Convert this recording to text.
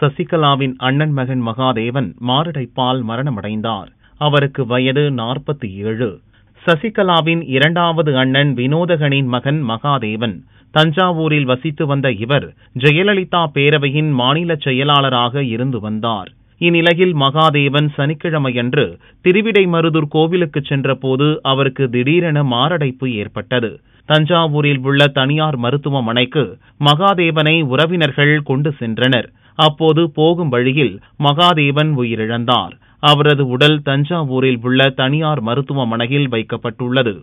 சசிகலாவின் அண்ணன் மகன் மகாதேவன் மாரடைப்பால் மரணமடைந்தார் அவருக்கு வயது நாற்பத்தி ஏழு சசிகலாவின் இரண்டாவது அண்ணன் வினோதகனின் மகன் மகாதேவன் தஞ்சாவூரில் வசித்து வந்த இவர் ஜெயலலிதா பேரவையின் மாநில செயலாளராக இருந்து வந்தார் இந்நிலையில் மகாதேவன் சனிக்கிழமையன்று திருவிடைமருதூர் கோவிலுக்கு சென்றபோது அவருக்கு திடீரென மாரடைப்பு ஏற்பட்டது தஞ்சாவூரில் உள்ள தனியார் மருத்துவமனைக்கு மகாதேவனை உறவினர்கள் கொண்டு சென்றனர் அப்போது போகும் வழியில் மகாதேவன் உயிரிழந்தார் அவரது உடல் தஞ்சாவூரில் உள்ள தனியார் மருத்துவமனையில் வைக்கப்பட்டுள்ளது